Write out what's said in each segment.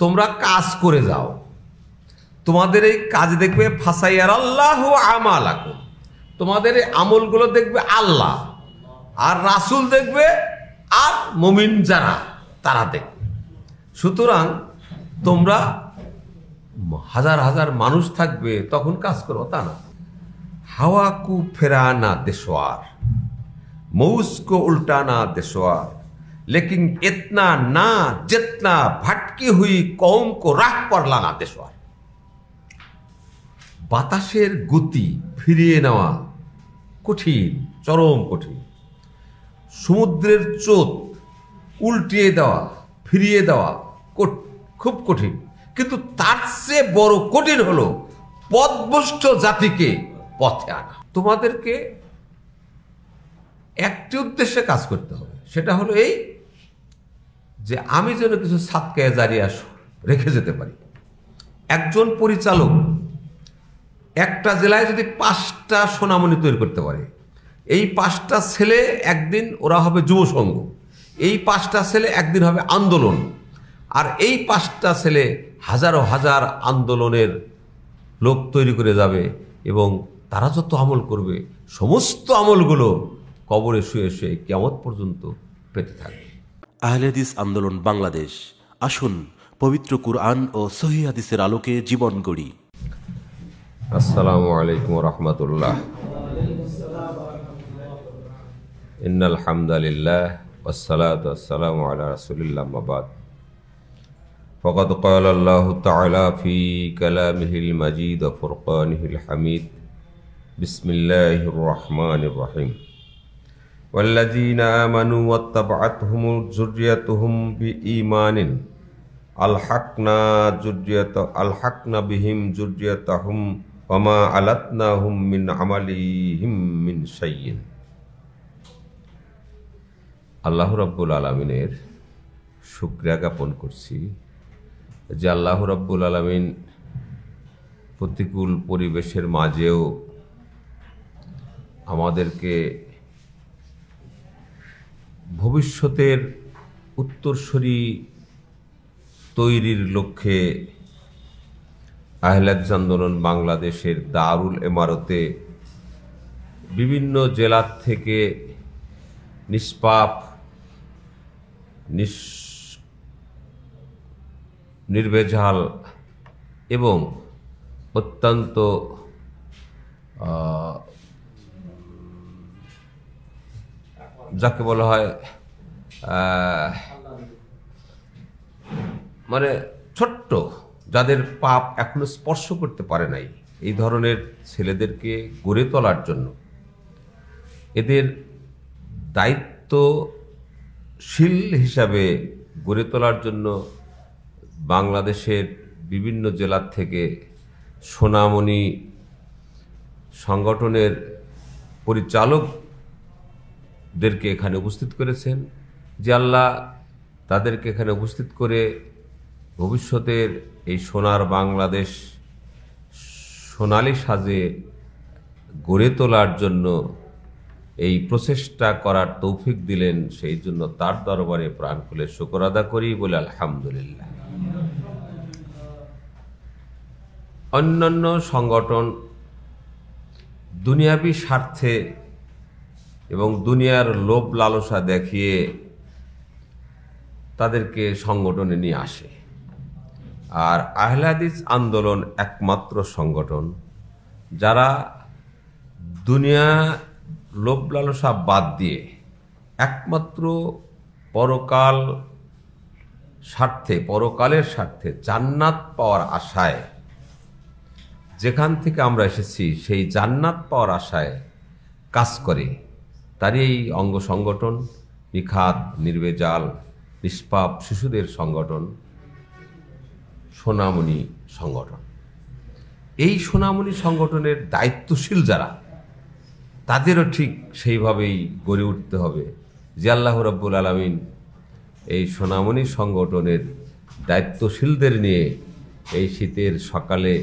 তোমরা কাজ করে যাও তোমাদের এই কাজ দেখবে ফাঁসাইয়ার আল্লাহ আমাল তোমাদের এই আমলগুলো দেখবে আল্লাহ আর রাসুল দেখবে আর মমিন যারা তারা দেখবে সুতরাং তোমরা হাজার হাজার মানুষ থাকবে তখন কাজ করো তা না হাওয়া কু ফেরা না দেশোয়ার মৌসকো উল্টানা দেশোয়ার লেকিন इतना না যেতনা ভাটকি হুই কম কো রাখ पर না দেশওয়ার বাতাসের গতি ফিরিয়ে নেওয়া কঠিন চরম কঠিন সমুদ্রের চোত উল্টিয়ে দেওয়া ফিরিয়ে দেওয়া খুব কঠিন কিন্তু তার চেয়ে বড় কঠিন হলো পদভষ্ট জাতিকে পথে আনা তোমাদেরকে একটি উদ্দেশ্যে কাজ করতে হবে সেটা হলো এই যে আমি যেন কিছু সাতকে জারি আস রেখে যেতে পারি একজন পরিচালক একটা জেলায় যদি পাঁচটা সোনামণি তৈরি করতে পারে এই পাঁচটা ছেলে একদিন ওরা হবে যুবসংঘ এই পাঁচটা ছেলে একদিন হবে আন্দোলন আর এই পাঁচটা ছেলে হাজারো হাজার আন্দোলনের লোক তৈরি করে যাবে এবং তারা যত আমল করবে সমস্ত আমলগুলো কবরে শুয়ে শুয়ে কেমন পর্যন্ত পেতে থাকবে আহলেদিস আন্দোলন বাংলাদেশ আসুন পবিত্র কুরআন ও সহি হাদিসের আলোকে জীবন গড়ি আসসালামু আলাইকুম রহমতুল্লাহ ইন্নাল হামদালিল্লাহ والصلاة والسلام على رسول الله مباد فقد قال الله تعالى في كلامه المجيد وفرقانه الحميد بسم الله الرحمن الرحيم والذين آمنوا واتبعتهم ذريتهم بإيمان ألحقنا ذرية ألحقنا بهم ذريتهم وما ألتناهم من عملهم من شيء আল্লাহ রব্বুল আলমিনের শুক্রিয়া জ্ঞাপন করছি যে আল্লাহ রব্বুল আলমিন প্রতিকূল পরিবেশের মাঝেও আমাদেরকে ভবিষ্যতের উত্তরসূরি তৈরির লক্ষ্যে আহলাদ আন্দোলন বাংলাদেশের দারুল এমারতে বিভিন্ন জেলার থেকে নিষ্পাপ নির্বেজাল এবং অত্যন্ত যাকে বলা হয় মানে ছোট্ট যাদের পাপ এখনো স্পর্শ করতে পারে নাই এই ধরনের ছেলেদেরকে গড়ে তোলার জন্য এদের দায়িত্বশীল হিসাবে গড়ে তোলার জন্য বাংলাদেশের বিভিন্ন জেলার থেকে সোনামণি সংগঠনের পরিচালক দেরকে এখানে উপস্থিত করেছেন যে আল্লাহ তাদেরকে এখানে উপস্থিত করে ভবিষ্যতের এই সোনার বাংলাদেশ সোনালি সাজে গড়ে তোলার জন্য এই প্রচেষ্টা করার তৌফিক দিলেন সেই জন্য তার দরবারে প্রাণ খুলে শুকর আদা করি বলে আলহামদুলিল্লাহ অন্যান্য সংগঠন দুনিয়াবি স্বার্থে এবং দুনিয়ার লোভ লালসা দেখিয়ে তাদেরকে সংগঠনে নিয়ে আসে আর আহলাদিস আন্দোলন একমাত্র সংগঠন যারা দুনিয়া লোভ লালসা বাদ দিয়ে একমাত্র পরকাল স্বার্থে পরকালের স্বার্থে জান্নাত পাওয়ার আশায় যেখান থেকে আমরা এসেছি সেই জান্নাত পাওয়ার আশায় কাজ করে তারই এই অঙ্গ সংগঠন নিখাত নির্বেজাল নিষ্পাপ শিশুদের সংগঠন সোনামণি সংগঠন এই সোনামণি সংগঠনের দায়িত্বশীল যারা তাদেরও ঠিক সেইভাবেই গড়ে উঠতে হবে যে আল্লাহ রব্বুল আলমিন এই সোনামণি সংগঠনের দায়িত্বশীলদের নিয়ে এই শীতের সকালে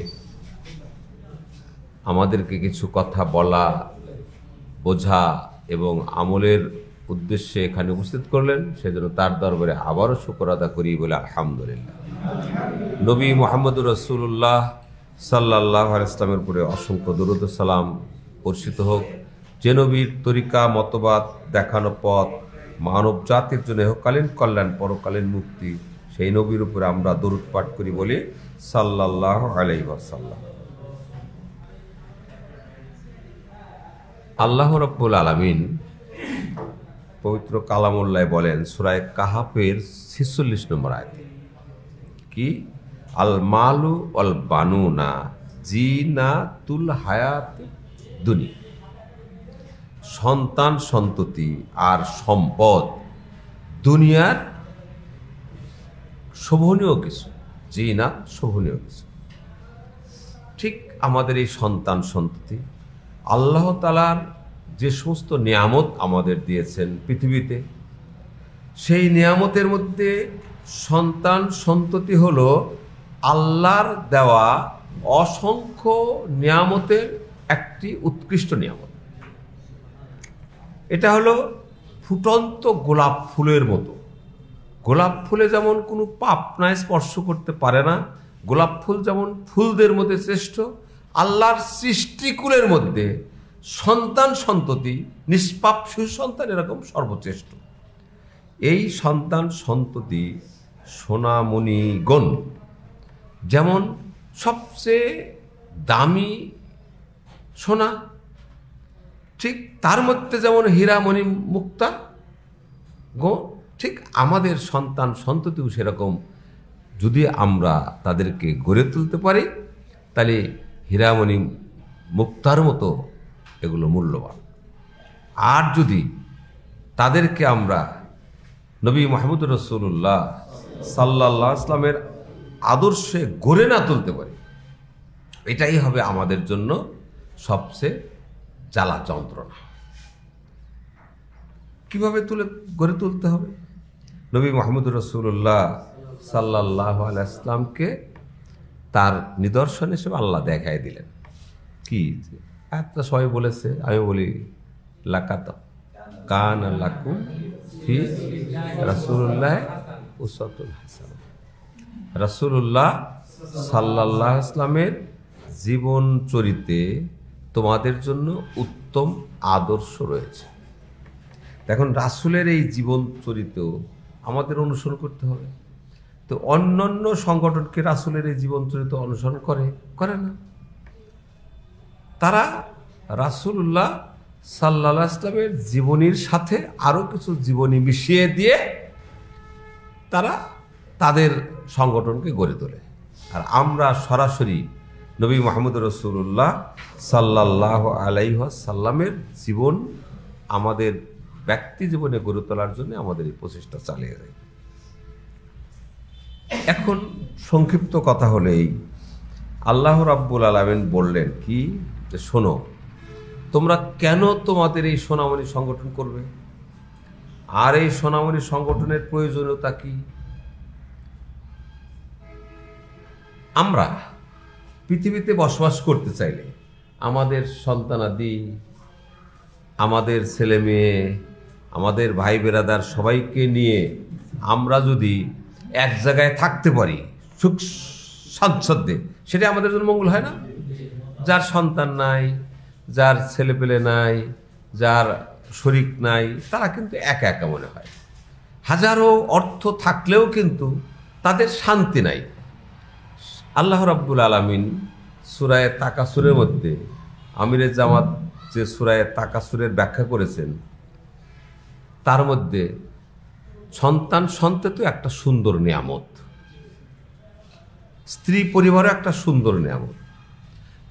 আমাদেরকে কিছু কথা বলা বোঝা এবং আমলের উদ্দেশ্যে এখানে উপস্থিত করলেন সেজন্য তার দরবারে আবারও শুকর আদা করি বলে আলহামদুলিল্লাহ নবী মোহাম্মদুর রসুল্লাহ সাল্লাহ ইসলামের উপরে অসংখ্য দরুদ সালাম হোক যে নবীর তরিকা মতবাদ দেখানো পথ মানব জাতির জন্য এহকালীন কল্যাণ পরকালীন মুক্তি সেই নবীর উপরে আমরা দরুদ পাঠ করি বলি সাল্লাহ আলাইসাল্লাম আল্লাহ রব্বুল আলমিন পবিত্র কালামুল্লায় বলেন সুরায় কাহাফের ছিচল্লিশ নম্বর আয়তে কি আল মালু অল বানু না জি না তুল হায়াত দুনি সন্তান সন্ততি আর সম্পদ দুনিয়ার শোভনীয় কিছু জি না শোভনীয় কিছু ঠিক আমাদের এই সন্তান সন্ততি আল্লাহ তালার যে সমস্ত নিয়ামত আমাদের দিয়েছেন পৃথিবীতে সেই নিয়ামতের মধ্যে সন্তান সন্ততি হল আল্লাহর দেওয়া অসংখ্য নিয়ামতের একটি উৎকৃষ্ট নিয়ামত এটা হলো ফুটন্ত গোলাপ ফুলের মতো গোলাপ ফুলে যেমন কোনো পাপনায় স্পর্শ করতে পারে না গোলাপ ফুল যেমন ফুলদের মধ্যে শ্রেষ্ঠ আল্লাহর সৃষ্টিকুলের মধ্যে সন্তান সন্ততি নিষ্পাপ সুসন্তান এরকম সর্বশ্রেষ্ঠ এই সন্তান সন্ততি সোনামণিগণ যেমন সবচেয়ে দামি সোনা ঠিক তার মধ্যে যেমন হীরামণি মুক্তা গো ঠিক আমাদের সন্তান সন্ততিও সেরকম যদি আমরা তাদেরকে গড়ে তুলতে পারি তাহলে হীরামণি মুক্তার মতো এগুলো মূল্যবান আর যদি তাদেরকে আমরা নবী মাহমুদ রসুল্লাহ সাল্লাহ ইসলামের আদর্শে গড়ে না তুলতে পারি এটাই হবে আমাদের জন্য সবচেয়ে জ্বালা যন্ত্রণা কিভাবে তুলে গড়ে তুলতে হবে নবী মাহমুদ রসুল্লাহ সাল্লাহ আলাইসলামকে তার নিদর্শন হিসেবে আল্লাহ দেখায় দিলেন কি একটা সবাই বলেছে আমি বলি লাকাত কান লাকু ফি রাসুল্লাহ উসাতুল হাসান রাসুল্লাহ সাল্লাহ ইসলামের জীবন চরিতে তোমাদের জন্য উত্তম আদর্শ রয়েছে এখন রাসুলের এই জীবন চরিত আমাদের অনুসরণ করতে হবে তো অন্যান্য সংগঠনকে রাসুলের এই জীবনচরিত অনুসরণ করে করে না তারা রাসুল্লাহ সাল্লা ইসলামের জীবনীর সাথে আরও কিছু জীবনী মিশিয়ে দিয়ে তারা তাদের সংগঠনকে গড়ে তোলে আর আমরা সরাসরি নবী মাহমুদ রসুল্লাহ সাল্লাহ সাল্লামের জীবন আমাদের ব্যক্তি জীবনে গড়ে তোলার জন্য আমাদের এই প্রচেষ্টা চালিয়ে যায় এখন সংক্ষিপ্ত কথা হলো এই আল্লাহ রাব্বুল আলমেন বললেন কি যে শোনো তোমরা কেন তোমাদের এই সোনামণি সংগঠন করবে আর এই সোনামণি সংগঠনের প্রয়োজনীয়তা কি আমরা পৃথিবীতে বসবাস করতে চাইলে আমাদের সন্তানাদি আমাদের ছেলে মেয়ে আমাদের ভাই বেরাদার সবাইকে নিয়ে আমরা যদি এক জায়গায় থাকতে পারি সুখ সচ্ছন্দে সেটা আমাদের জন্য মঙ্গল হয় না যার সন্তান নাই যার ছেলেপেলে নাই যার শরিক নাই তারা কিন্তু একা একা মনে হয় হাজারো অর্থ থাকলেও কিন্তু তাদের শান্তি নাই আল্লাহ রাব্বুল আলমিন সুরায় তাকাসুরের মধ্যে আমিরের জামাত যে সুরায় তাকাসুরের ব্যাখ্যা করেছেন তার মধ্যে সন্তান তো একটা সুন্দর নিয়ামত স্ত্রী পরিবারও একটা সুন্দর নিয়ামত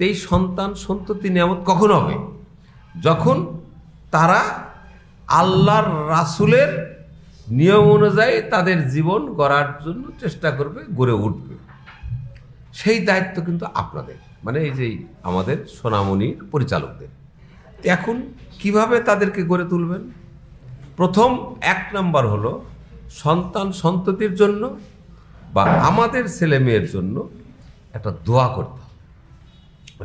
এই সন্তান সন্ততি নিয়ামত কখন হবে যখন তারা আল্লাহর রাসুলের নিয়ম অনুযায়ী তাদের জীবন গড়ার জন্য চেষ্টা করবে গড়ে উঠবে সেই দায়িত্ব কিন্তু আপনাদের মানে এই যে আমাদের সোনামণির পরিচালকদের এখন কিভাবে তাদেরকে গড়ে তুলবেন প্রথম এক নাম্বার হলো সন্তান সন্ততির জন্য বা আমাদের ছেলে মেয়ের জন্য একটা দোয়া করতে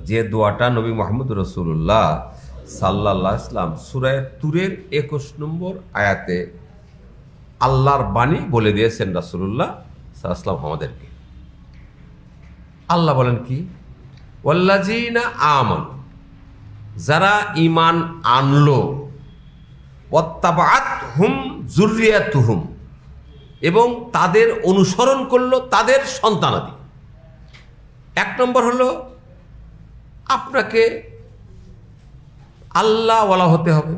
যে দোয়াটা নবী মাহমুদ রসুল্লাহ সাল্লাহ ইসলাম সুরায় তুরের একুশ নম্বর আয়াতে আল্লাহর বাণী বলে দিয়েছেন রাসুল্লাহ সাল্লাহ আমাদেরকে আল্লাহ বলেন কি ওল্লাজিনা আমন যারা ইমান আনলো অত্যাবাত হুম জুরিয়া তুহুম এবং তাদের অনুসরণ করল তাদের সন্তানাদি এক নম্বর হলো আপনাকে আল্লাহওয়ালা হতে হবে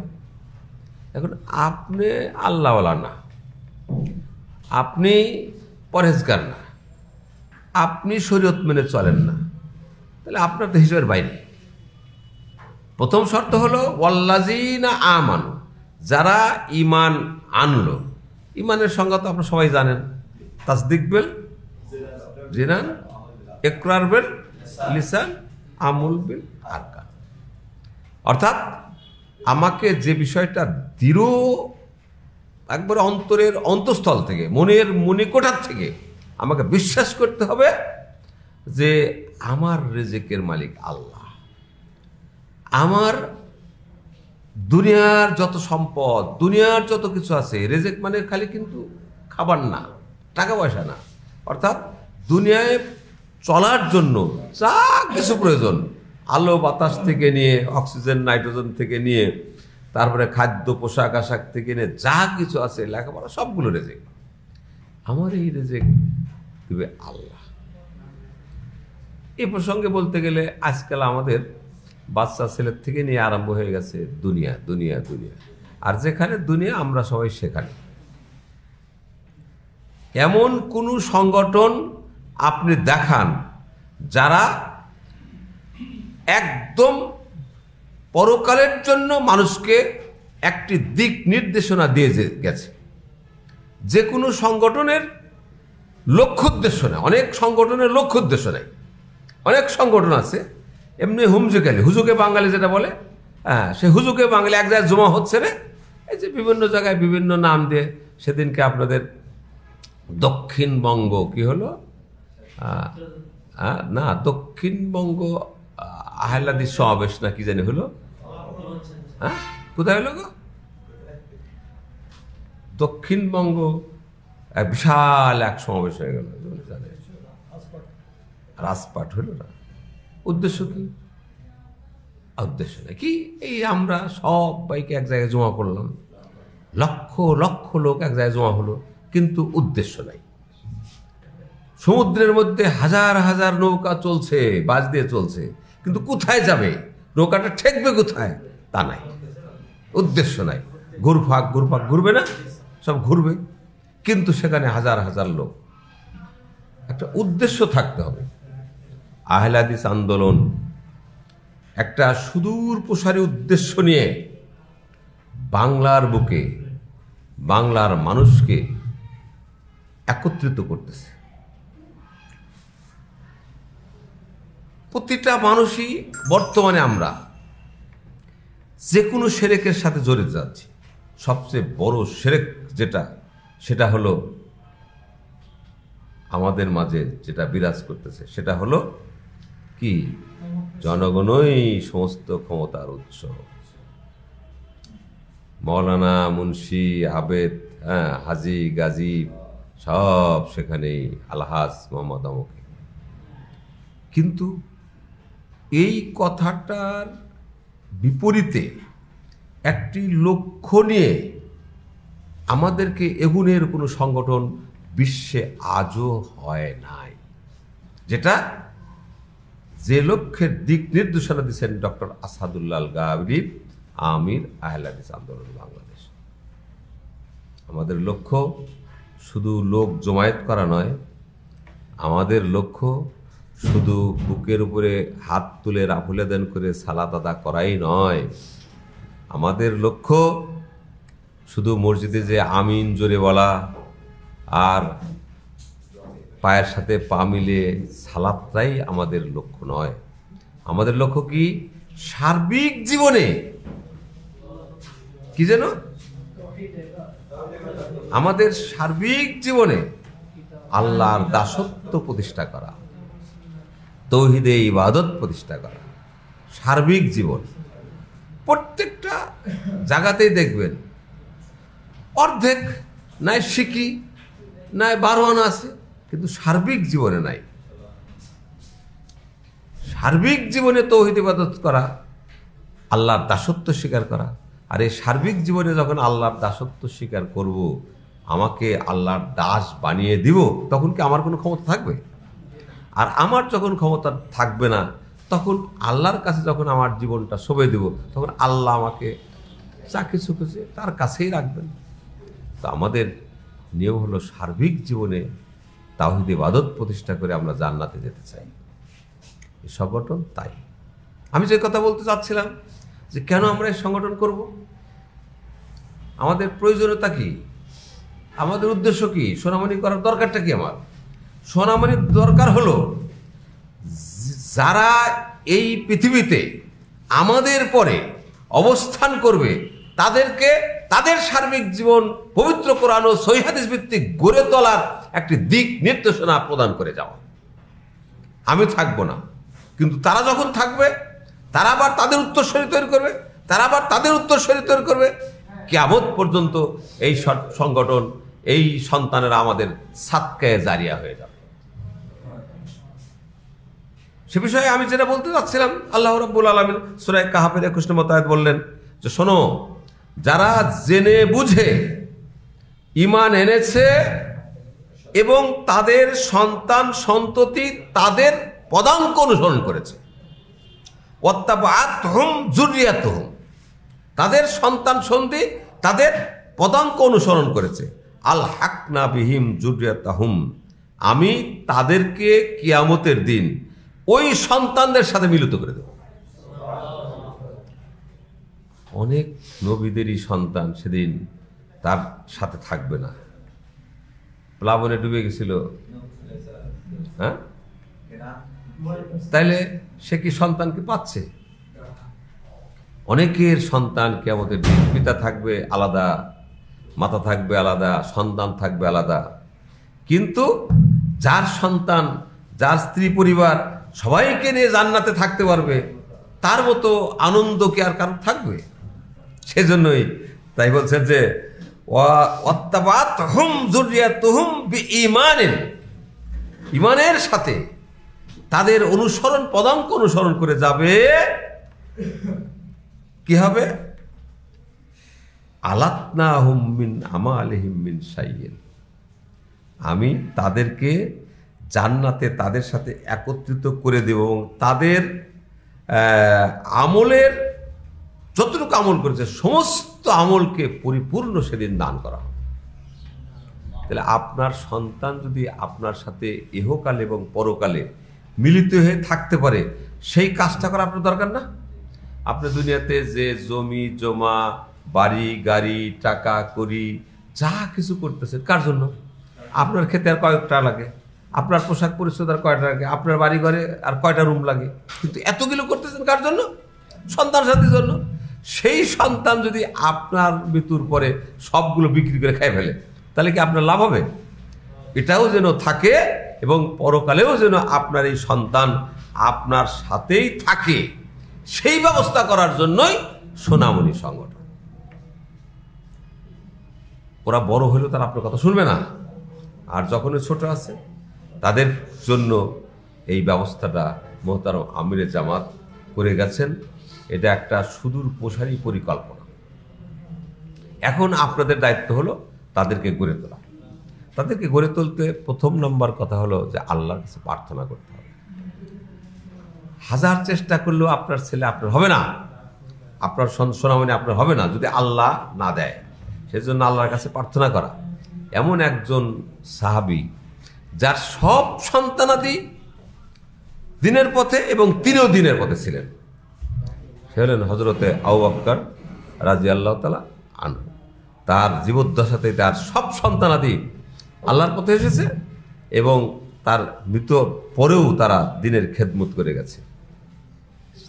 এখন আপনি আল্লাহওয়ালা না আপনি পরহেজগার না আপনি শরীয়ত মেনে চলেন না তাহলে আপনার তো হিসাবের বাইরে প্রথম শর্ত হলো ওয়াল্লাজিনা আমানু যারা ইমান আনলো ইমানের সংজ্ঞা তো আপনার সবাই জানেন তাসদিক বেল জিনান একরার বেল লিসান আমুল বিল আর অর্থাৎ আমাকে যে বিষয়টা দৃঢ় একবারে অন্তরের অন্তঃস্থল থেকে মনের মনে কোঠার থেকে আমাকে বিশ্বাস করতে হবে যে আমার রেজেকের মালিক আল্লাহ আমার দুনিয়ার যত সম্পদ দুনিয়ার যত কিছু আছে রেজেক মানে খালি কিন্তু খাবার না টাকা পয়সা না অর্থাৎ দুনিয়ায় চলার জন্য যা কিছু প্রয়োজন আলো বাতাস থেকে নিয়ে অক্সিজেন নাইট্রোজেন থেকে নিয়ে তারপরে খাদ্য পোশাক আশাক থেকে নিয়ে যা কিছু আছে লেখাপড়া সবগুলো রেজেক আমার এই রেজেক দিবে আল্লাহ এ প্রসঙ্গে বলতে গেলে আজকাল আমাদের বাচ্চা ছেলের থেকে নিয়ে আরম্ভ হয়ে গেছে দুনিয়া দুনিয়া দুনিয়া আর যেখানে দুনিয়া আমরা সবাই সেখানে এমন কোনো সংগঠন আপনি দেখান যারা একদম পরকালের জন্য মানুষকে একটি দিক নির্দেশনা দিয়ে গেছে যে কোনো সংগঠনের লক্ষ্য উদ্দেশ্য নেই অনেক সংগঠনের লক্ষ্য উদ্দেশ্য নেই অনেক সংগঠন আছে এমনি হুমজুকালি হুজুকে বাঙালি যেটা বলে হ্যাঁ সে হুজুকে বাঙালি এক জায়গায় জমা হচ্ছে রে এই যে বিভিন্ন জায়গায় বিভিন্ন নাম দিয়ে সেদিনকে আপনাদের দক্ষিণবঙ্গ কি হলো না দক্ষিণবঙ্গ আহ্লাদি সমাবেশ না কি জানি হলো হ্যাঁ কোথায় হলো গো দক্ষিণবঙ্গ বিশাল এক সমাবেশ হয়ে গেল রাজপাট হলো না উদ্দেশ্য কি উদ্দেশ্য নাকি এই আমরা সবাইকে এক জায়গায় জমা করলাম লক্ষ লক্ষ লোক এক জায়গায় জমা হলো কিন্তু উদ্দেশ্য নাই সমুদ্রের মধ্যে হাজার হাজার নৌকা চলছে বাজ দিয়ে চলছে কিন্তু কোথায় যাবে নৌকাটা ঠেকবে কোথায় তা নাই উদ্দেশ্য নাই ঘুরফাক ঘুরফাক ঘুরবে না সব ঘুরবে কিন্তু সেখানে হাজার হাজার লোক একটা উদ্দেশ্য থাকতে হবে আহলাদিস আন্দোলন একটা সুদূর প্রসারী উদ্দেশ্য নিয়ে বাংলার বুকে বাংলার মানুষকে একত্রিত করতেছে প্রতিটা মানুষই বর্তমানে আমরা যে কোনো সেরেকের সাথে জড়িত যাচ্ছি সবচেয়ে বড় সেরেক যেটা সেটা হলো আমাদের মাঝে যেটা বিরাজ করতেছে সেটা হলো কি জনগণই সমস্ত ক্ষমতার উৎস মৌলানা মুন্সি আবেদ হ্যাঁ হাজি গাজী সব সেখানেই আলহাজ মোহাম্মদ আমকে কিন্তু এই কথাটার বিপরীতে একটি লক্ষ্য নিয়ে আমাদেরকে এগুনের কোনো সংগঠন বিশ্বে আজও হয় নাই যেটা যে লক্ষ্যের দিক নির্দেশনা দিচ্ছেন ডক্টর আসাদুল্লাল গাবরি আমির আহলাদিস আন্দোলন বাংলাদেশ আমাদের লক্ষ্য শুধু লোক জমায়েত করা নয় আমাদের লক্ষ্য শুধু বুকের উপরে হাত তুলে দেন করে সালাদ আদা করাই নয় আমাদের লক্ষ্য শুধু মসজিদে যে আমিন জোরে বলা আর পায়ের সাথে পা মিলে সালাতটাই আমাদের লক্ষ্য নয় আমাদের লক্ষ্য কি সার্বিক জীবনে কি যেন আমাদের সার্বিক জীবনে আল্লাহর দাসত্ব প্রতিষ্ঠা করা তৌহিদে ইবাদত প্রতিষ্ঠা করা সার্বিক জীবন প্রত্যেকটা জায়গাতেই দেখবেন অর্ধেক নাই শিখি নাই বারোয়ানা আছে কিন্তু সার্বিক জীবনে নাই সার্বিক জীবনে তৌহিদ ইবাদত করা আল্লাহর দাসত্ব স্বীকার করা আর এই সার্বিক জীবনে যখন আল্লাহর দাসত্ব স্বীকার করব আমাকে আল্লাহর দাস বানিয়ে দিব তখন কি আমার কোনো ক্ষমতা থাকবে আর আমার যখন ক্ষমতা থাকবে না তখন আল্লাহর কাছে যখন আমার জীবনটা সবে দেব তখন আল্লাহ আমাকে যা কিছু খুঁজে তার কাছেই রাখবেন তো আমাদের নিয়ম হলো সার্বিক জীবনে তাহিদ ইবাদত প্রতিষ্ঠা করে আমরা জান্নাতে যেতে চাই এই সংগঠন তাই আমি যে কথা বলতে চাচ্ছিলাম যে কেন আমরা এই সংগঠন করব আমাদের প্রয়োজনীয়তা কি আমাদের উদ্দেশ্য কি সোনামণি করার দরকারটা কি আমার সোনামণির দরকার হলো যারা এই পৃথিবীতে আমাদের পরে অবস্থান করবে তাদেরকে তাদের সার্বিক জীবন পবিত্র কোরআন ও সৈহাদিস ভিত্তিক গড়ে তোলার একটি দিক নির্দেশনা প্রদান করে যাওয়া আমি থাকবো না কিন্তু তারা যখন থাকবে তারা আবার তাদের উত্তরস্বরী তৈরি করবে তারা আবার তাদের সরি তৈরি করবে কেমন পর্যন্ত এই সংগঠন এই সন্তানেরা আমাদের সাতকায় জারিয়া হয়ে যাবে সে বিষয়ে আমি যেটা বলতে চাচ্ছিলাম আল্লাহ রব্বুল আলমিন সুরায় কাহাবের একুশ নম্বর বললেন যে শোনো যারা জেনে বুঝে ইমান এনেছে এবং তাদের সন্তান সন্ততি তাদের পদাঙ্ক অনুসরণ করেছে তাদের সন্তান সন্ধি তাদের পদাঙ্ক অনুসরণ করেছে আল হাকনা বিহিম জুরিয়াতাহুম আমি তাদেরকে কিয়ামতের দিন ওই সন্তানদের সাথে মিলিত করে দেব অনেক নবীদেরই সন্তান সেদিন তার সাথে থাকবে না প্লাবনে ডুবে গেছিল হ্যাঁ তাইলে সে কি সন্তানকে পাচ্ছে অনেকের সন্তান কে আমাদের পিতা থাকবে আলাদা মাতা থাকবে আলাদা সন্তান থাকবে আলাদা কিন্তু যার সন্তান যার স্ত্রী পরিবার সবাইকে নিয়ে জান্নাতে থাকতে পারবে তার মতো আনন্দ কি আর কারণ থাকবে সেজন্যই তাই বলছেন যে ইমানের ইমানের সাথে তাদের অনুসরণ পদাঙ্ক অনুসরণ করে যাবে কি হবে আলাতনা হুমিন আমা আলহিমিন সাইয়েন আমি তাদেরকে জান্নাতে তাদের সাথে একত্রিত করে দেব এবং তাদের আমলের যতটুকু আমল করেছে সমস্ত আমলকে পরিপূর্ণ সেদিন দান করা হবে তাহলে আপনার সন্তান যদি আপনার সাথে এহকালে এবং পরকালে মিলিত হয়ে থাকতে পারে সেই কাজটা করা আপনার দরকার না আপনি দুনিয়াতে যে জমি জমা বাড়ি গাড়ি টাকা করি যা কিছু করতেছেন কার জন্য আপনার ক্ষেতে আর কয়েকটা লাগে আপনার পোশাক পরিচ্ছদ আর কয়টা লাগে আপনার বাড়ি ঘরে আর কয়টা রুম লাগে কিন্তু এতগুলো করতেছেন কার জন্য সন্তান সাথীর জন্য সেই সন্তান যদি আপনার মৃত্যুর পরে সবগুলো বিক্রি করে খাই ফেলে তাহলে কি আপনার লাভ হবে এটাও যেন থাকে এবং পরকালেও যেন আপনার এই সন্তান আপনার সাথেই থাকে সেই ব্যবস্থা করার জন্যই সোনামণি সংগঠন ওরা বড় হলেও তারা আপনার কথা শুনবে না আর যখন ছোট আছে তাদের জন্য এই ব্যবস্থাটা মোহতারম আমিরের জামাত করে গেছেন এটা একটা সুদূর প্রসারী পরিকল্পনা এখন আপনাদের দায়িত্ব হলো তাদেরকে গড়ে তোলা তাদেরকে গড়ে তুলতে প্রথম নম্বর কথা হলো যে আল্লাহর কাছে প্রার্থনা করতে হবে হাজার চেষ্টা করলেও আপনার ছেলে আপনার হবে না আপনার সোনামণি আপনার হবে না যদি আল্লাহ না দেয় সেজন্য আল্লাহর কাছে প্রার্থনা করা এমন একজন সাহাবি যার সব সন্তানাদি দিনের পথে এবং তিনিও দিনের পথে ছিলেন হলেন হজরতে আউ আক্কর রাজি আল্লাহ তালা আন তার জীবদ্দশাতে তার সব সন্তানাদি আল্লাহর পথে এসেছে এবং তার মৃত পরেও তারা দিনের খেদমত করে গেছে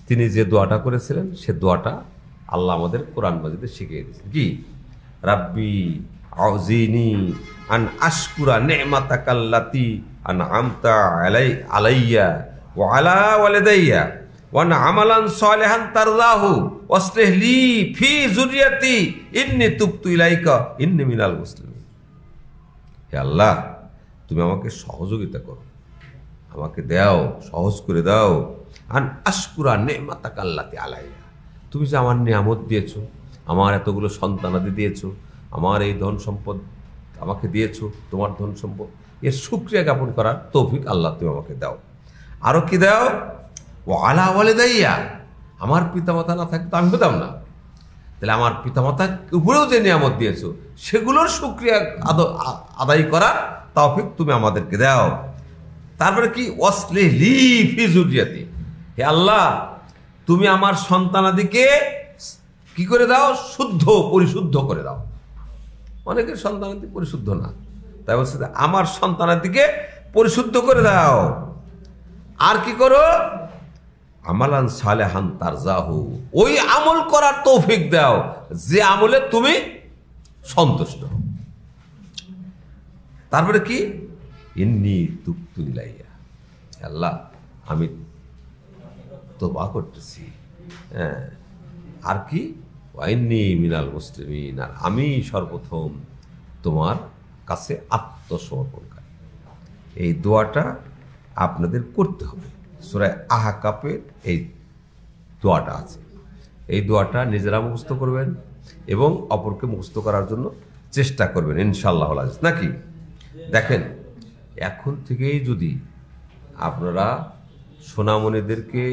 তিনি যে দোয়াটা করেছিলেন সে দোয়াটা আল্লাহ আমাদের কোরআন মাজিদে শিখিয়ে দিয়েছে কি রাব্বি আউজিনি আন আশকুরা নেমাতাকাল্লাতি আন আমতা আলাই আলাইয়া ও আলা ওয়ালেদাইয়া ওয়ান আমালান ফি তুপ্তু ইলাইকা মিনাল মুসলিম হে আল্লাহ তুমি আমাকে সহযোগিতা করো আমাকে দাও সহজ করে দাও আন আশকুরা নেমাতা তুমি যে আমার নিয়ামত দিয়েছ আমার এতগুলো সন্তানাদি দিয়েছ আমার এই ধন সম্পদ আমাকে দিয়েছ তোমার ধন সম্পদ এর সুক্রিয়া জ্ঞাপন করার তৌফিক আল্লাহ তুমি আমাকে দাও আরও কি দাও ও আলা বলে দাইয়া আমার পিতামাতা না থাকতো আমি হতাম না তাহলে আমার পিতামাতা উপরেও যে নিয়ামত দিয়েছ সেগুলোর সুক্রিয়া আদায় করার তফিক তুমি আমাদেরকে দাও তারপরে কি অশ্লে লি ফি হে আল্লাহ তুমি আমার সন্তানাদিকে কি করে দাও শুদ্ধ পরিশুদ্ধ করে দাও অনেকের সন্তানাদি পরিশুদ্ধ না তাই বলছে আমার সন্তানাদিকে পরিশুদ্ধ করে দাও আর কি করো আমালান সালেহান তার জাহু ওই আমল করার তৌফিক দাও যে আমলে তুমি সন্তুষ্ট তারপরে কি ইন্নি তুপ্তুলাইয়া আল্লাহ আমি তো বা করতেছি হ্যাঁ আর কি ওয়াইন্নি মিনাল মুসলিমিন আর আমি সর্বপ্রথম তোমার কাছে আত্মসমর্পণকারী এই দোয়াটা আপনাদের করতে হবে সুরায় আহা কাপের এই দোয়াটা আছে এই দোয়াটা নিজেরা মুখস্থ করবেন এবং অপরকে মুখস্থ করার জন্য চেষ্টা করবেন ইনশাল্লাহ আজিজ নাকি দেখেন এখন থেকেই যদি আপনারা সোনামণিদেরকে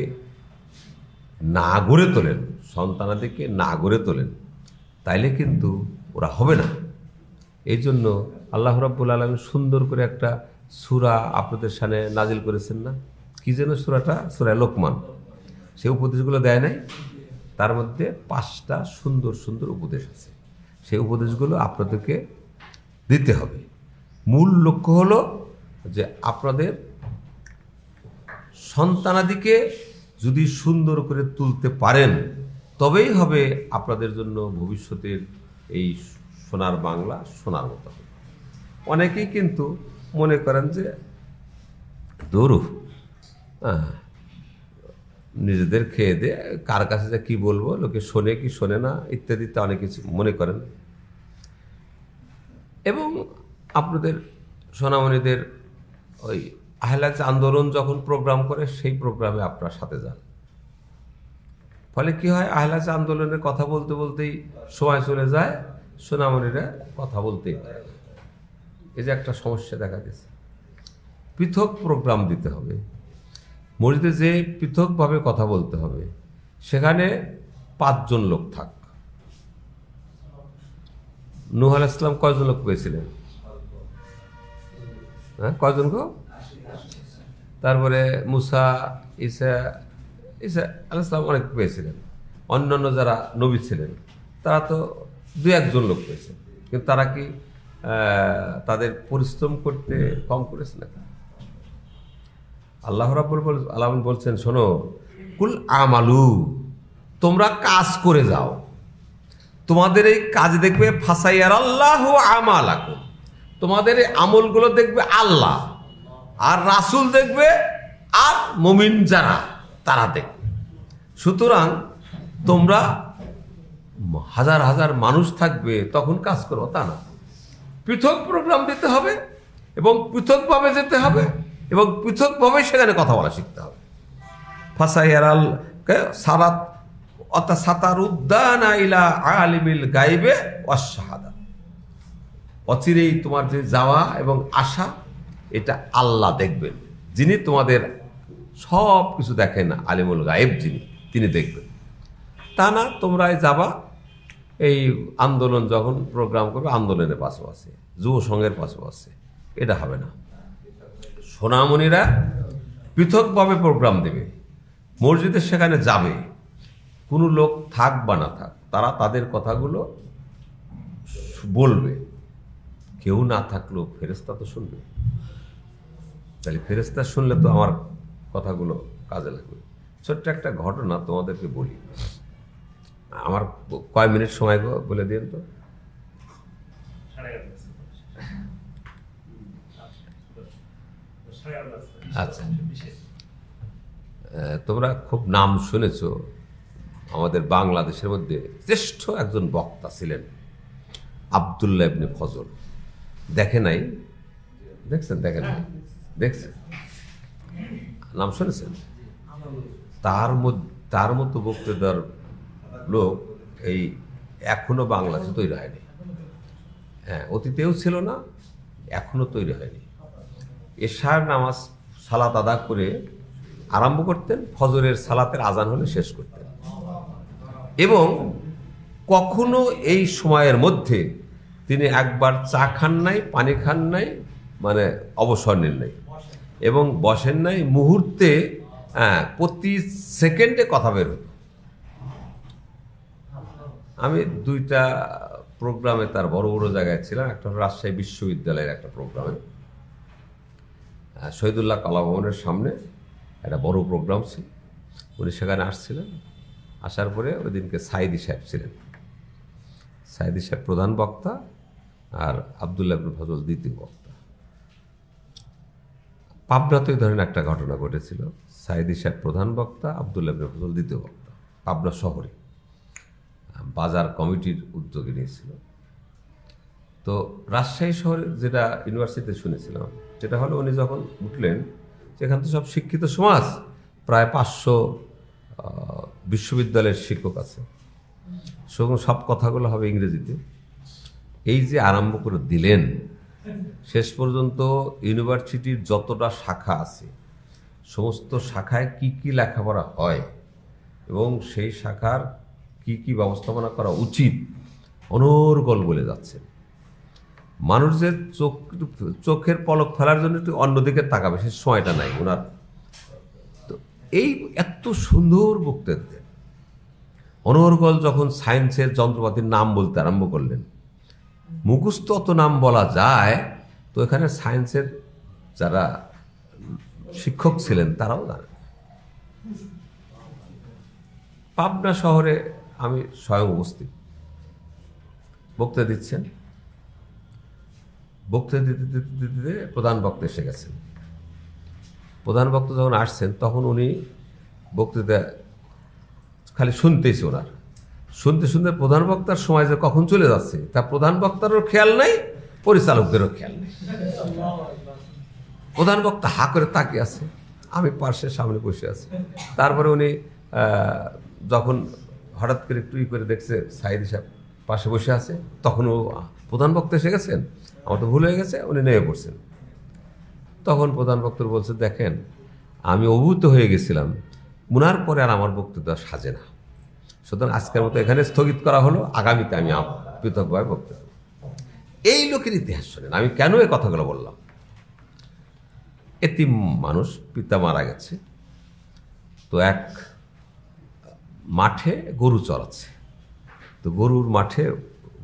না গড়ে তোলেন সন্তানাদেরকে না গড়ে তোলেন তাইলে কিন্তু ওরা হবে না এই জন্য আল্লাহ রাবুল আলম সুন্দর করে একটা সুরা আপনাদের সামনে নাজিল করেছেন না কি যেন সুরাটা সুরা লোকমান সে উপদেশগুলো দেয় নাই তার মধ্যে পাঁচটা সুন্দর সুন্দর উপদেশ আছে সেই উপদেশগুলো আপনাদেরকে দিতে হবে মূল লক্ষ্য হলো যে আপনাদের সন্তানাদিকে যদি সুন্দর করে তুলতে পারেন তবেই হবে আপনাদের জন্য ভবিষ্যতের এই সোনার বাংলা সোনার মতো অনেকেই কিন্তু মনে করেন যে দৌরু হ্যাঁ। নিজেদের খেয়ে দিয়ে কার কাছে যে কী বলবো লোকে শোনে কি শোনে না ইত্যাদিতে অনেক কিছু মনে করেন এবং আপনাদের সোনামণিদের ওই আহলাজ আন্দোলন যখন প্রোগ্রাম করে সেই প্রোগ্রামে আপনার সাথে যান ফলে কি হয় আহলাজ আন্দোলনের কথা বলতে বলতেই সময় চলে যায় সোনামণিরা কথা বলতেই পারে এই যে একটা সমস্যা দেখা গেছে পৃথক প্রোগ্রাম দিতে হবে মসজিদে যে পৃথকভাবে কথা বলতে হবে সেখানে পাঁচজন লোক থাক নুহ আল ইসলাম কয়জন লোক পেয়েছিলেন হ্যাঁ কয়জন গো তারপরে মুসা ইসা ইসা আল ইসলাম অনেক পেয়েছিলেন অন্যান্য যারা নবী ছিলেন তারা তো দু একজন লোক পেয়েছে কিন্তু তারা কি তাদের পরিশ্রম করতে কম করেছে না আল্লাহ রাবুল আলাম বলছেন শোনো কুল আমালু তোমরা কাজ করে যাও তোমাদের এই কাজ দেখবে ফাসাইয়ার আল্লাহ আমাল তোমাদের এই আমলগুলো দেখবে আল্লাহ আর রাসুল দেখবে আর মমিন যারা তারা দেখবে সুতরাং তোমরা হাজার হাজার মানুষ থাকবে তখন কাজ করো তা না পৃথক প্রোগ্রাম দিতে হবে এবং পৃথকভাবে যেতে হবে এবং পৃথকভাবে সেখানে কথা বলা শিখতে হবে ফাসাইয়ারাল সারাত অর্থাৎ সাতার উদ্দান আইলা আলিমিল গাইবে অশাহাদা অচিরেই তোমার যে যাওয়া এবং আসা এটা আল্লাহ দেখবেন যিনি তোমাদের সব কিছু দেখেন আলিমুল গায়েব যিনি তিনি দেখবেন তা না তোমরা যাবা এই আন্দোলন যখন প্রোগ্রাম করবে আন্দোলনের আছে যুব সংঘের আছে এটা হবে না সোনামণিরা পৃথকভাবে প্রোগ্রাম দেবে মসজিদের সেখানে যাবে কোনো লোক থাক বা না থাক তারা তাদের কথাগুলো বলবে কেউ না থাকলেও ফেরেস্তা তো শুনবে তাহলে ফেরেস্তা শুনলে তো আমার কথাগুলো কাজে লাগবে ছোট্ট একটা ঘটনা তোমাদেরকে বলি আমার কয় মিনিট সময় বলে দিন তো আচ্ছা তোমরা খুব নাম শুনেছ আমাদের বাংলাদেশের মধ্যে শ্রেষ্ঠ একজন বক্তা ছিলেন আবদুল্লাহ ইবনে ফজল দেখে নাই দেখছেন দেখে নাই দেখছেন নাম শুনেছেন তার মধ্যে তার মতো বক্তৃতার লোক এই এখনও বাংলাদেশে তৈরি হয়নি হ্যাঁ অতীতেও ছিল না এখনও তৈরি হয়নি এশার নামাজ সালাত আদা করে আরম্ভ করতেন ফজরের সালাতের আজান হলে শেষ করতেন এবং কখনো এই সময়ের মধ্যে তিনি একবার চা খান নাই পানি খান নাই মানে অবসর নেন নাই এবং বসেন নাই মুহূর্তে হ্যাঁ, প্রতি সেকেন্ডে কথা বের হতো আমি দুইটা প্রোগ্রামে তার বড় বড় জায়গায় ছিলাম একটা রাজশাহী বিশ্ববিদ্যালয়ের একটা প্রোগ্রামে শহীদুল্লাহ কলাভবনের সামনে একটা বড় প্রোগ্রাম ছিল উনি সেখানে আসছিলেন আসার পরে ওই দিনকে সাইদি সাহেব ছিলেন সাইদি সাহেব প্রধান বক্তা আর আবদুল্লাহ ফজল দ্বিতীয় বক্তা পাবনাতেই ধরেন একটা ঘটনা ঘটেছিল সাইদি সাহেব প্রধান বক্তা আবদুল্লাহ ফজল দ্বিতীয় বক্তা পাবনা শহরে বাজার কমিটির উদ্যোগে নিয়েছিল তো রাজশাহী শহরে যেটা ইউনিভার্সিটিতে শুনেছিলাম যেটা হলো উনি যখন উঠলেন সেখান তো সব শিক্ষিত সমাজ প্রায় পাঁচশো বিশ্ববিদ্যালয়ের শিক্ষক আছে সব কথাগুলো হবে ইংরেজিতে এই যে আরম্ভ করে দিলেন শেষ পর্যন্ত ইউনিভার্সিটির যতটা শাখা আছে সমস্ত শাখায় কি কি লেখাপড়া হয় এবং সেই শাখার কি কি ব্যবস্থাপনা করা উচিত অনর্গল বলে যাচ্ছেন মানুষ যে চোখ চোখের পলক ফেলার জন্য একটু অন্যদিকে তাকাবে সে সময়টা নাই ওনার তো এই এত সুন্দর বক্তৃতা অনর্গল যখন সায়েন্সের যন্ত্রপাতির নাম বলতে আরম্ভ করলেন মুখস্থ অত নাম বলা যায় তো এখানে সায়েন্সের যারা শিক্ষক ছিলেন তারাও জানেন পাবনা শহরে আমি স্বয়ং উপস্থিত বক্তা দিচ্ছেন বক্তৃতা দিতে দিতে দিতে প্রধান বক্তা এসে গেছেন প্রধান বক্তা যখন আসছেন তখন উনি বক্তৃতা খালি শুনতেছে ওনার শুনতে শুনতে প্রধান বক্তার সময় যে কখন চলে যাচ্ছে তা প্রধান বক্তারও খেয়াল নাই পরিচালকদেরও খেয়াল নেই প্রধান বক্তা হা করে তাকিয়ে আছে আমি পার্শ্বের সামনে বসে আছি তারপরে উনি যখন হঠাৎ করে একটু ই করে দেখছে সাইদ সাহেব পাশে বসে আছে তখনও প্রধান বক্তা এসে গেছেন আমার তো ভুল হয়ে গেছে উনি নেমে পড়ছেন তখন প্রধান বক্তব্য বলছে দেখেন আমি অভূত হয়ে গেছিলাম উনার পরে আর আমার বক্তৃতা সাজে না সুতরাং আজকের মতো এখানে স্থগিত করা হলো আগামীতে আমি পৃথকভাবে বক্তব্য এই লোকের ইতিহাস শোনেন আমি কেন এ কথাগুলো বললাম এটি মানুষ পিতা মারা গেছে তো এক মাঠে গরু চড়াচ্ছে তো গরুর মাঠে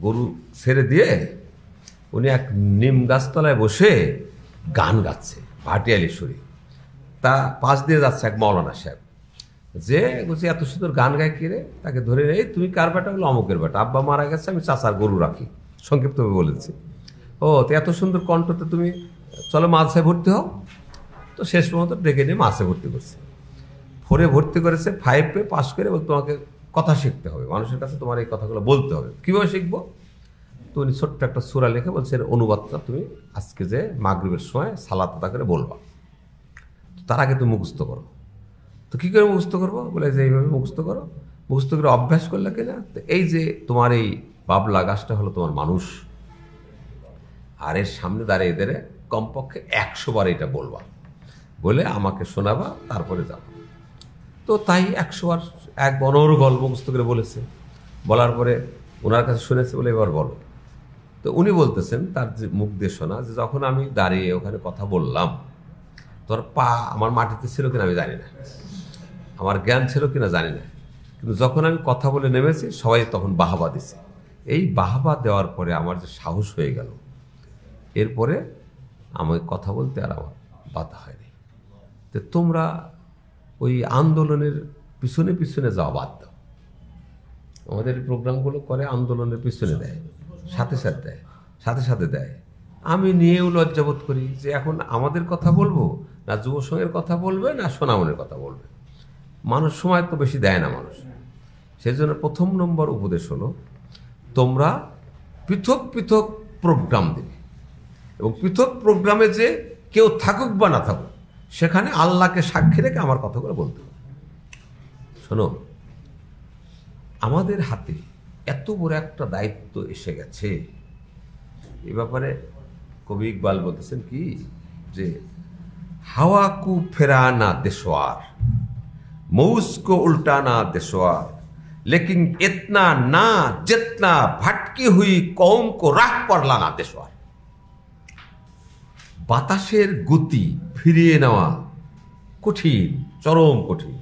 গরু ছেড়ে দিয়ে উনি এক নিম গাছতলায় বসে গান গাচ্ছে ভাটিয়ালি শরী তা পাশ দিয়ে যাচ্ছে এক মৌলানা সাহেব যে বলছি এত সুন্দর গান গায় কিরে তাকে ধরে এই তুমি কার বেটা বলো অমুকের বেটা আব্বা মারা গেছে আমি চাচার গরু রাখি সংক্ষিপ্তভাবে বলেছি ও তো এত সুন্দর কণ্ঠতে তুমি চলো মাছে ভর্তি হও তো শেষ পর্যন্ত ডেকে নিয়ে মাছে ভর্তি করছে ফোরে ভর্তি করেছে ফাইভে পাশ পাস করে বল তোমাকে কথা শিখতে হবে মানুষের কাছে তোমার এই কথাগুলো বলতে হবে কীভাবে শিখবো তুমি ছোট্ট একটা সুরা লেখে বলছে এর অনুবাদটা তুমি আজকে যে মাগরীবের সময় সালাদ আদা করে বলবা তার আগে তুমি মুখস্ত করো তো কী করে মুখস্ত করবো বলে যে এইভাবে মুখস্ত করো মুখস্ত করে অভ্যাস করলে কিনা তো এই যে তোমার এই বাবলা গাছটা হলো তোমার মানুষ আর এর সামনে দাঁড়িয়ে এদের কমপক্ষে একশো বার এটা বলবা বলে আমাকে শোনাবা তারপরে যাবো তো তাই একশো বার এক অনর্গল মুখস্ত করে বলেছে বলার পরে ওনার কাছে শুনেছে বলে এবার বলো তো উনি বলতেছেন তার যে মুখ দিয়ে শোনা যে যখন আমি দাঁড়িয়ে ওখানে কথা বললাম তোর পা আমার মাটিতে ছিল কিনা আমি জানি না আমার জ্ঞান ছিল কিনা জানি না কিন্তু যখন আমি কথা বলে নেমেছি সবাই তখন বাহাবা দিছে এই বাহাবা দেওয়ার পরে আমার যে সাহস হয়ে গেল এরপরে আমি কথা বলতে আর আমার বাধা হয়নি তো তোমরা ওই আন্দোলনের পিছনে পিছনে যাওয়া বাধ্য আমাদের প্রোগ্রামগুলো করে আন্দোলনের পিছনে দেয় সাথে সাথে দেয় সাথে সাথে দেয় আমি নিয়েও লজ্জাবোধ করি যে এখন আমাদের কথা বলবো না যুব সঙ্গের কথা বলবে না সোনামনের কথা বলবে মানুষ সময় তো বেশি দেয় না মানুষ সেই জন্য প্রথম নম্বর উপদেশ হলো তোমরা পৃথক পৃথক প্রোগ্রাম দেবে এবং পৃথক প্রোগ্রামে যে কেউ থাকুক বা না থাকুক সেখানে আল্লাহকে সাক্ষী রেখে আমার কথাগুলো বলতে হবে শোনো আমাদের হাতে এত বড় একটা দায়িত্ব এসে গেছে এ ব্যাপারে কবি ইকবাল বলতেছেন কি যে হাওয়া কু ফেরানা দেশোয়ার মৌস কো উল্টানা দেশোয়ার লেকিন এতনা না যেতনা ভাটকি হুই কম কো রাখ पर लाना বাতাসের গতি ফিরিয়ে নেওয়া কঠিন চরম কঠিন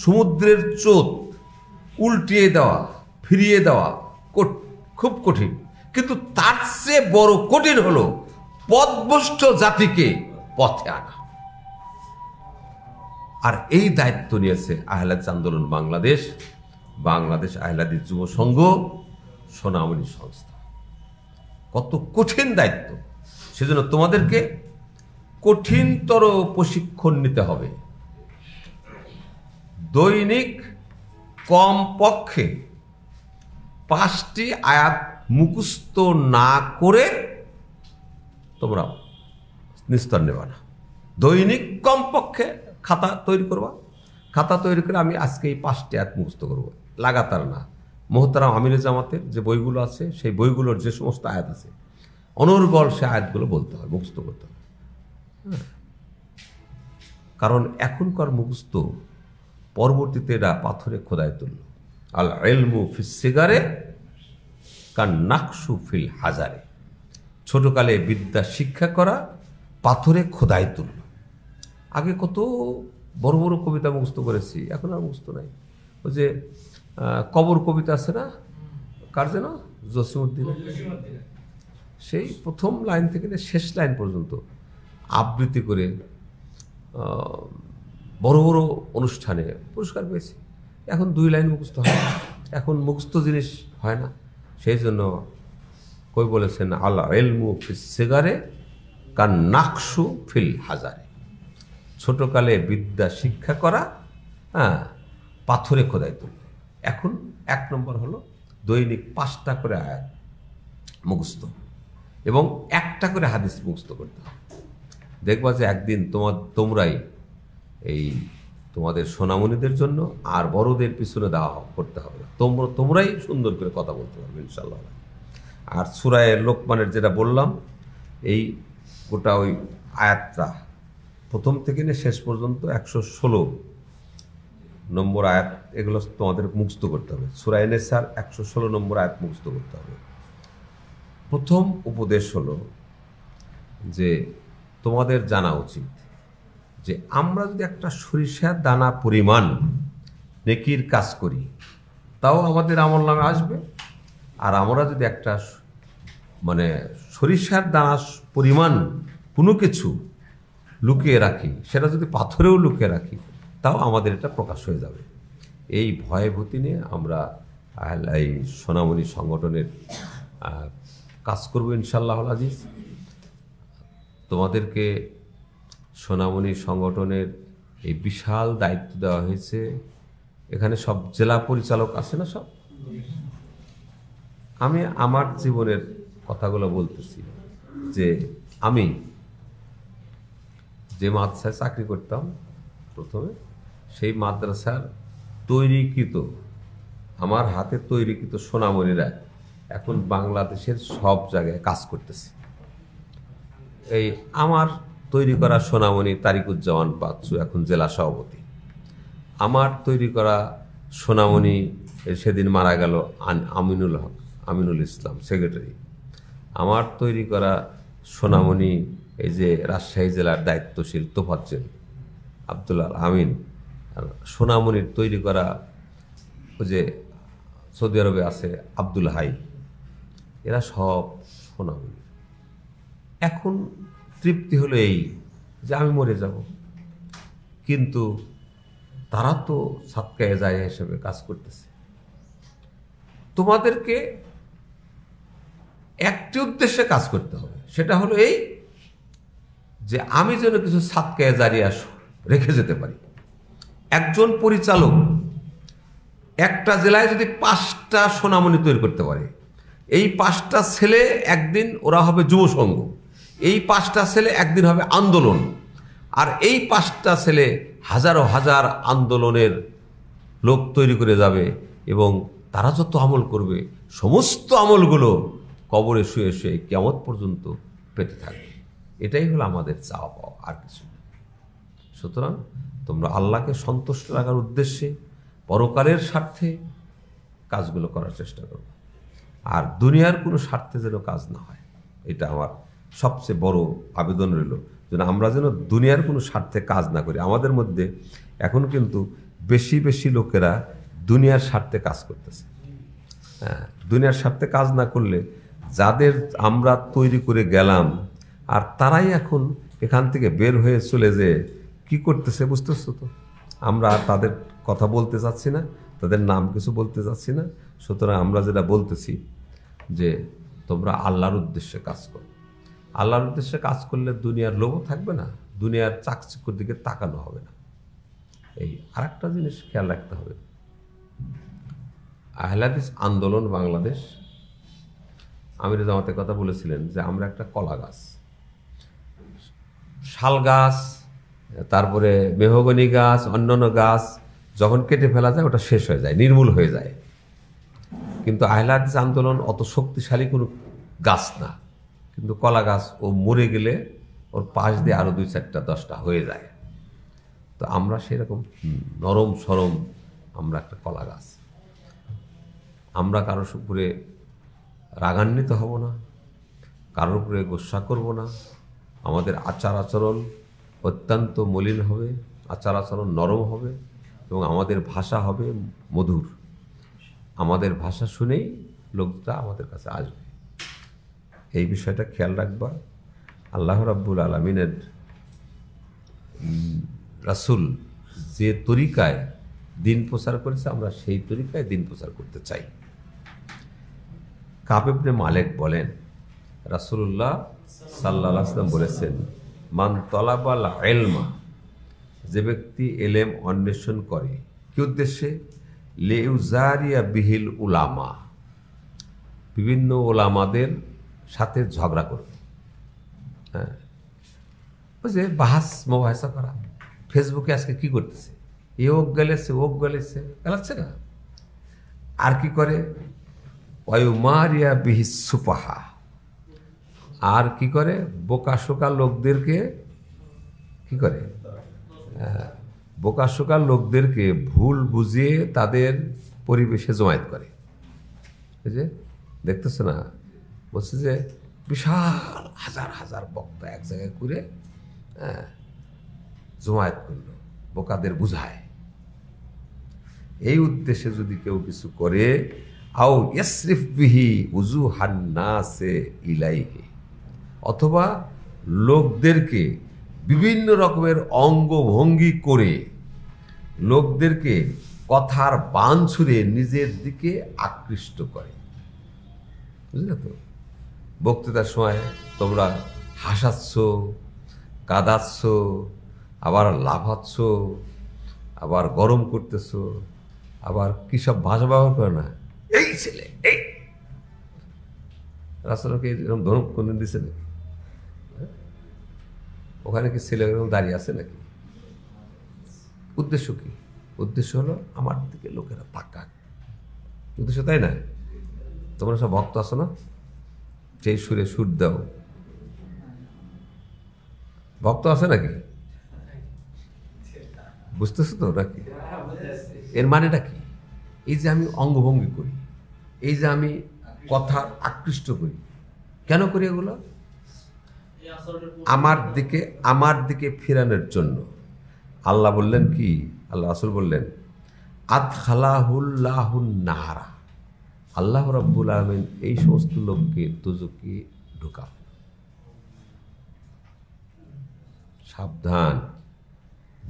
সমুদ্রের চোত উল্টিয়ে দেওয়া ফিরিয়ে দেওয়া খুব কঠিন কিন্তু তার চেয়ে বড় কঠিন হল পদভষ্ট জাতিকে পথে আনা আর এই দায়িত্ব নিয়েছে আহলাদ আন্দোলন বাংলাদেশ বাংলাদেশ আহলাদি যুব সংঘ সোনামণি সংস্থা কত কঠিন দায়িত্ব সেজন্য তোমাদেরকে কঠিনতর প্রশিক্ষণ নিতে হবে দৈনিক কমপক্ষে পাঁচটি আয়াত মুখস্থ না করে তোমরা নিস্তর নেবা না দৈনিক কমপক্ষে খাতা তৈরি করবা খাতা তৈরি করে আমি আজকে এই পাঁচটি আয়াত মুখস্থ করব লাগাতার না মোহতারাম আমির জামাতের যে বইগুলো আছে সেই বইগুলোর যে সমস্ত আয়াত আছে অনর্গল সে আয়াতগুলো বলতে হয় মুখস্থ করতে হয় কারণ এখনকার মুখস্থ পরবর্তীতে এরা পাথরে খোদায় তুলল আল এলমু সিগারে কার নাকশু ফিল হাজারে ছোটকালে বিদ্যা শিক্ষা করা পাথরে খোদাই তুল আগে কত বড় বড় কবিতা মুগস্ত করেছি এখন আর মুখস্থ নাই ওই যে কবর কবিতা আছে না কার যেন জসিমুদ্দিন সেই প্রথম লাইন থেকে শেষ লাইন পর্যন্ত আবৃত্তি করে বড় বড় অনুষ্ঠানে পুরস্কার পেয়েছি এখন দুই লাইন মুখস্থ হয় এখন মুখস্থ জিনিস হয় না সেই জন্য কই বলেছেন আল্লাহ এলমু সেগারে কার নাকশু ফিল হাজারে ছোটকালে বিদ্যা শিক্ষা করা হ্যাঁ পাথরে খোদাই তুলবে এখন এক নম্বর হলো দৈনিক পাঁচটা করে আয়াত মুখস্থ এবং একটা করে হাদিস মুখস্থ করতে হবে দেখবা যে একদিন তোমার তোমরাই এই তোমাদের সোনামণিদের জন্য আর বড়দের পিছনে দেওয়া করতে হবে না তোমরা তোমরাই সুন্দর করে কথা বলতে পারবে ইনশাল্লাহ আর সুরায়ের লোকমানের যেটা বললাম এই গোটা ওই আয়াতটা প্রথম থেকে নিয়ে শেষ পর্যন্ত একশো ষোলো নম্বর আয়াত এগুলো তোমাদের মুক্ত করতে হবে সুরায় নেসার একশো ষোলো নম্বর আয়াত মুক্ত করতে হবে প্রথম উপদেশ হলো যে তোমাদের জানা উচিত যে আমরা যদি একটা সরিষার দানা পরিমাণ নেকির কাজ করি তাও আমাদের আমল নামে আসবে আর আমরা যদি একটা মানে সরিষার দানা পরিমাণ কোনো কিছু লুকিয়ে রাখি সেটা যদি পাথরেও লুকিয়ে রাখি তাও আমাদের এটা প্রকাশ হয়ে যাবে এই ভয়ভূতি নিয়ে আমরা এই সোনামণি সংগঠনের কাজ করবো ইনশাল্লাহ আজিজ তোমাদেরকে সোনামণি সংগঠনের এই বিশাল দায়িত্ব দেওয়া হয়েছে এখানে সব জেলা পরিচালক আছে না সব আমি আমার জীবনের কথাগুলো বলতেছি যে আমি যে মাদ্রাসায় চাকরি করতাম প্রথমে সেই মাদ্রাসার তৈরিকৃত আমার হাতে তৈরিকৃত সোনামণিরা এখন বাংলাদেশের সব জায়গায় কাজ করতেছে এই আমার তৈরি করা সোনামণি তারিকুজ্জামান বাচ্চু এখন জেলা সভাপতি আমার তৈরি করা সোনামণি সেদিন মারা গেল আমিনুল হক আমিনুল ইসলাম সেক্রেটারি আমার তৈরি করা সোনামণি এই যে রাজশাহী জেলার দায়িত্বশীল তোফাজ্জেল আবদুল্লাহ আমিন সোনামণির তৈরি করা ওই যে সৌদি আরবে আছে আব্দুল হাই এরা সব সোনামণি এখন তৃপ্তি হলো এই যে আমি মরে যাব কিন্তু তারা তো সাতকায় যায় হিসেবে কাজ করতেছে তোমাদেরকে একটি উদ্দেশ্যে কাজ করতে হবে সেটা হলো এই যে আমি যেন কিছু সাতকায় জারিয়া রেখে যেতে পারি একজন পরিচালক একটা জেলায় যদি পাঁচটা সোনামণি তৈরি করতে পারে এই পাঁচটা ছেলে একদিন ওরা হবে যুব সংঘ এই পাঁচটা ছেলে একদিন হবে আন্দোলন আর এই পাঁচটা ছেলে হাজারো হাজার আন্দোলনের লোক তৈরি করে যাবে এবং তারা যত আমল করবে সমস্ত আমলগুলো কবরে শুয়ে শুয়ে কেমন পর্যন্ত পেতে থাকবে এটাই হলো আমাদের চাওয়া পাওয়া আর কিছু সুতরাং তোমরা আল্লাহকে সন্তুষ্ট রাখার উদ্দেশ্যে পরকালের স্বার্থে কাজগুলো করার চেষ্টা করো আর দুনিয়ার কোনো স্বার্থে যেন কাজ না হয় এটা আমার সবচেয়ে বড় আবেদন রইল যেন আমরা যেন দুনিয়ার কোনো স্বার্থে কাজ না করি আমাদের মধ্যে এখন কিন্তু বেশি বেশি লোকেরা দুনিয়ার স্বার্থে কাজ করতেছে হ্যাঁ দুনিয়ার স্বার্থে কাজ না করলে যাদের আমরা তৈরি করে গেলাম আর তারাই এখন এখান থেকে বের হয়ে চলে যে কি করতেছে বুঝতেছ তো আমরা আর তাদের কথা বলতে চাচ্ছি না তাদের নাম কিছু বলতে চাচ্ছি না সুতরাং আমরা যেটা বলতেছি যে তোমরা আল্লাহর উদ্দেশ্যে কাজ করো আল্লাহর উদ্দেশ্যে কাজ করলে দুনিয়ার লোভও থাকবে না দুনিয়ার চাকচিকর দিকে তাকানো হবে না এই আর একটা জিনিস খেয়াল রাখতে হবে আহলাদিস আন্দোলন বাংলাদেশ আমির জামাতের কথা বলেছিলেন যে আমরা একটা কলা গাছ শাল গাছ তারপরে মেহগনি গাছ অন্যান্য গাছ যখন কেটে ফেলা যায় ওটা শেষ হয়ে যায় নির্মূল হয়ে যায় কিন্তু আহলাদিস আন্দোলন অত শক্তিশালী কোনো গাছ না কিন্তু কলা গাছ ও মরে গেলে ওর পাশ দিয়ে আরও দুই চারটা দশটা হয়ে যায় তো আমরা সেরকম নরম সরম আমরা একটা কলা গাছ আমরা কারোর উপরে রাগান্বিত হব না কারোর উপরে গোসা করব না আমাদের আচার আচরণ অত্যন্ত মলিন হবে আচার আচরণ নরম হবে এবং আমাদের ভাষা হবে মধুর আমাদের ভাষা শুনেই লোকটা আমাদের কাছে আসবে এই বিষয়টা খেয়াল রাখবা আল্লাহ রাব্বুল আলমিনের রাসুল যে তরিকায় দিন প্রচার করেছে আমরা সেই তরিকায় দিন প্রচার করতে চাই কাবেবনে মালেক বলেন রাসুল্লাহ সাল্লা সাল্লাম বলেছেন মান তলাবাল এলমা যে ব্যক্তি এলেম অন্বেষণ করে কি উদ্দেশ্যে লেউজারিয়া বিহিল উলামা বিভিন্ন ওলামাদের সাথে ঝগড়া করবে হ্যাঁ বুঝলে বাহাস মোবাহা করা ফেসবুকে আজকে কি করতেছে এ ওক গেলেছে ওক গেলেছে গেলাচ্ছে না আর কি করে অয়ুমারিয়া বিহি সুপাহা আর কি করে শোকা লোকদেরকে কি করে হ্যাঁ, শোকা লোকদেরকে ভুল বুঝিয়ে তাদের পরিবেশে জমায়েত করে বুঝলে দেখতেছে না বলছে যে বিশাল হাজার হাজার বক্তা এক জায়গায় করে হ্যাঁ জমায়েত করল বোকাদের বুঝায় এই উদ্দেশ্যে যদি কেউ কিছু করে আও ইয়াসরিফ বিহি উজু হান্নাসে ইলাইহি অথবা লোকদেরকে বিভিন্ন রকমের অঙ্গভঙ্গি করে লোকদেরকে কথার বান ছুঁড়ে নিজের দিকে আকৃষ্ট করে বুঝলে তো বক্তৃতার সময় তোমরা হাসাচ্ছ কাঁদাচ্ছ আবার লাফাচ্ছ আবার গরম করতেছ আবার কী সব ভাষা ব্যবহার করে না এই ছেলে এই রাস্তাকে এরকম ধরম কোনদিন দিছে নাকি হ্যাঁ? ওখানে কি ছেলে এরকম দাঁড়িয়ে আছে নাকি উদ্দেশ্য কি উদ্দেশ্য হলো আমার দিকে লোকেরা তাকাক উদ্দেশ্য তাই না তোমরা সব ভক্ত আছো না সেই সুরে সুর দাও ভক্ত আছে নাকি বুঝতেছো তো নাকি এর মানেটা কি এই যে আমি অঙ্গভঙ্গি করি এই যে আমি কথা আকৃষ্ট করি কেন করি এগুলো আমার দিকে আমার দিকে ফেরানোর জন্য আল্লাহ বললেন কি আল্লাহ আসল বললেন আত নাহারা আল্লাহ রব্বুল আলমিন এই সমস্ত লোককে দুজকে ঢুকা সাবধান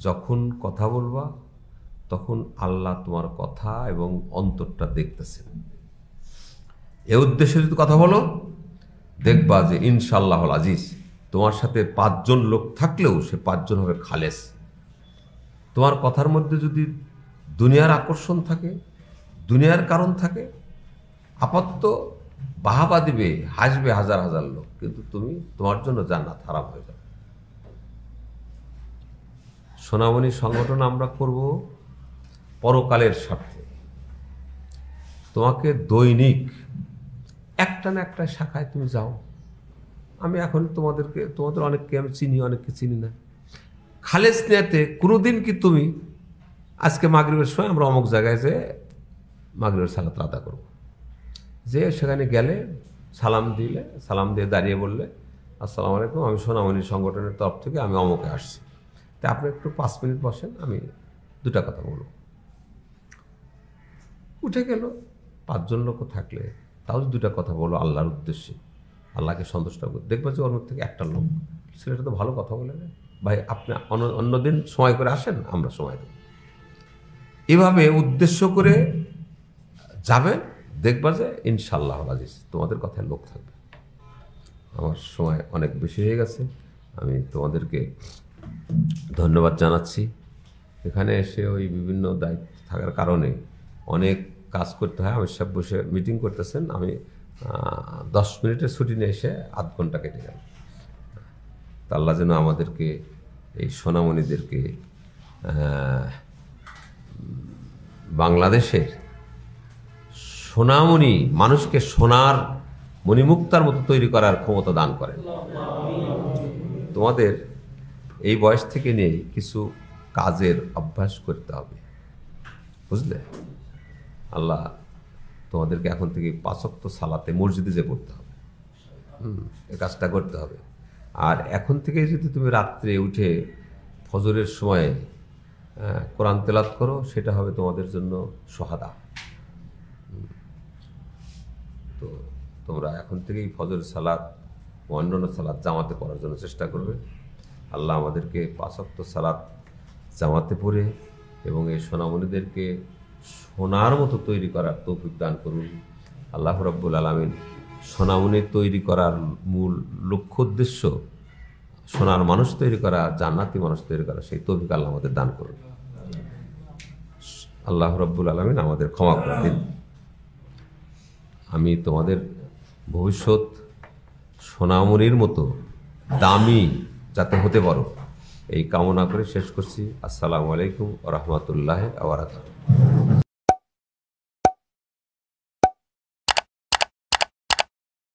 যখন কথা বলবা তখন আল্লাহ তোমার কথা এবং অন্তরটা দেখতেছেন এ উদ্দেশ্যে যদি কথা বলো দেখবা যে ইনশাল্লাহ আজিজ তোমার সাথে পাঁচজন লোক থাকলেও সে পাঁচজন হবে খালেস তোমার কথার মধ্যে যদি দুনিয়ার আকর্ষণ থাকে দুনিয়ার কারণ থাকে আপাতত বাহাবা দিবে হাসবে হাজার হাজার লোক কিন্তু তুমি তোমার জন্য জান্নাত হারাম হয়ে যাবে সোনামণি সংগঠন আমরা করব পরকালের স্বার্থে তোমাকে দৈনিক একটা না একটা শাখায় তুমি যাও আমি এখন তোমাদেরকে তোমাদের অনেককে আমি চিনি অনেককে চিনি না খালেজ নেয়াতে কোনোদিন কি তুমি আজকে মাগরীবের সময় আমরা অমুক জায়গায় যে মাগরীবের সালাত আদা করবো যে সেখানে গেলে সালাম দিলে সালাম দিয়ে দাঁড়িয়ে বললে আসসালামু আলাইকুম আমি সোনামণি সংগঠনের তরফ থেকে আমি অমকে আসছি তা আপনি একটু পাঁচ মিনিট বসেন আমি দুটা কথা বলব উঠে গেল পাঁচজন লোক থাকলে তাও দুটা কথা বলো আল্লাহর উদ্দেশ্যে আল্লাহকে সন্তুষ্ট করো দেখবে যে ওর থেকে একটা লোক ছেলেটা তো ভালো কথা বলে না ভাই আপনি অন্য দিন সময় করে আসেন আমরা সময় দেব এভাবে উদ্দেশ্য করে যাবেন দেখবা যে ইনশাল্লাহ আজিজ তোমাদের কথায় লোক থাকবে আমার সময় অনেক বেশি হয়ে গেছে আমি তোমাদেরকে ধন্যবাদ জানাচ্ছি এখানে এসে ওই বিভিন্ন দায়িত্ব থাকার কারণে অনেক কাজ করতে হয় আমির সাহেব বসে মিটিং করতেছেন আমি দশ মিনিটের ছুটি নিয়ে এসে আধ ঘন্টা কেটে গেল তাল্লা যেন আমাদেরকে এই সোনামণিদেরকে বাংলাদেশের সোনামণি মানুষকে সোনার মণিমুক্তার মতো তৈরি করার ক্ষমতা দান করেন তোমাদের এই বয়স থেকে নিয়ে কিছু কাজের অভ্যাস করতে হবে বুঝলে আল্লাহ তোমাদেরকে এখন থেকে পাঁচক্ত সালাতে মসজিদে যে করতে হবে এ কাজটা করতে হবে আর এখন থেকে যদি তুমি রাত্রে উঠে ফজরের সময়ে কোরআন তেলাত করো সেটা হবে তোমাদের জন্য সহাদা তো তোমরা এখন থেকেই ফজর সালাদ অন্যান্য সালাদ জামাতে পড়ার জন্য চেষ্টা করবে আল্লাহ আমাদেরকে পাশক্ত সালাদ জামাতে পড়ে এবং এই সোনামণিদেরকে সোনার মতো তৈরি করার তৌফিক দান করুন আল্লাহ রব্বুল আলমিন সোনামণি তৈরি করার মূল লক্ষ্য উদ্দেশ্য সোনার মানুষ তৈরি করা জান্নাতি মানুষ তৈরি করা সেই তৌফিক আল্লাহ আমাদের দান করুন আল্লাহ রব্বুল আলমিন আমাদের ক্ষমা করে দিন আমি তোমাদের ভবিষ্যৎ সোনামুরির মতো দামি যাতে হতে পারো এই কামনা করে শেষ করছি আসসালামু আলাইকুম রহমতুল্লাহ আবার